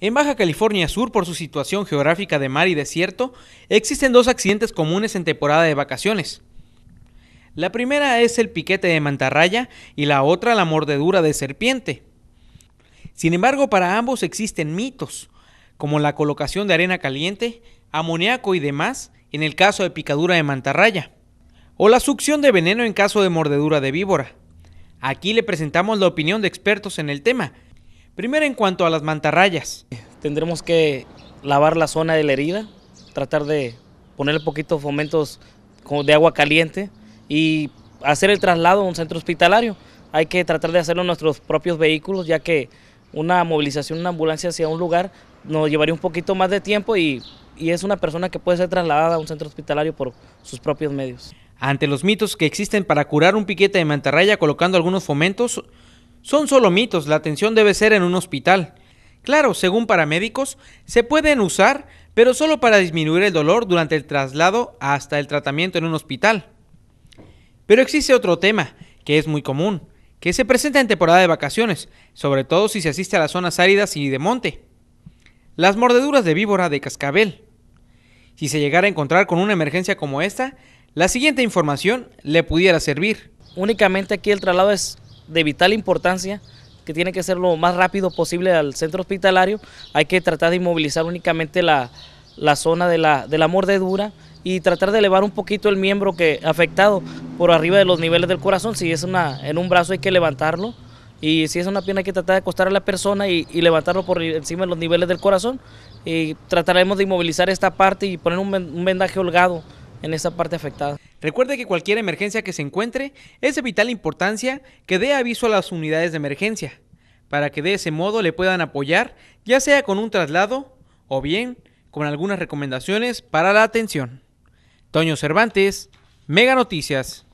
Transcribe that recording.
En Baja California Sur, por su situación geográfica de mar y desierto, existen dos accidentes comunes en temporada de vacaciones. La primera es el piquete de mantarraya y la otra la mordedura de serpiente. Sin embargo, para ambos existen mitos, como la colocación de arena caliente, amoníaco y demás en el caso de picadura de mantarraya, o la succión de veneno en caso de mordedura de víbora. Aquí le presentamos la opinión de expertos en el tema, Primero en cuanto a las mantarrayas. Tendremos que lavar la zona de la herida, tratar de ponerle poquito fomentos de agua caliente y hacer el traslado a un centro hospitalario. Hay que tratar de hacerlo en nuestros propios vehículos, ya que una movilización, una ambulancia hacia un lugar nos llevaría un poquito más de tiempo y, y es una persona que puede ser trasladada a un centro hospitalario por sus propios medios. Ante los mitos que existen para curar un piquete de mantarraya colocando algunos fomentos, son solo mitos, la atención debe ser en un hospital. Claro, según paramédicos, se pueden usar, pero solo para disminuir el dolor durante el traslado hasta el tratamiento en un hospital. Pero existe otro tema, que es muy común, que se presenta en temporada de vacaciones, sobre todo si se asiste a las zonas áridas y de monte. Las mordeduras de víbora de cascabel. Si se llegara a encontrar con una emergencia como esta, la siguiente información le pudiera servir. Únicamente aquí el traslado es de vital importancia que tiene que ser lo más rápido posible al centro hospitalario. Hay que tratar de inmovilizar únicamente la, zona de la, de dura mordedura y tratar de elevar un poquito el miembro que afectado por arriba de los niveles del corazón. Si es una, en un brazo hay que levantarlo y si es una pierna hay que tratar de acostar a la persona y, levantarlo por encima de los niveles del corazón. Y trataremos de inmovilizar esta parte y poner un vendaje holgado en esa parte afectada. Recuerde que cualquier emergencia que se encuentre es de vital importancia que dé aviso a las unidades de emergencia, para que de ese modo le puedan apoyar, ya sea con un traslado o bien con algunas recomendaciones para la atención. Toño Cervantes, Mega Noticias.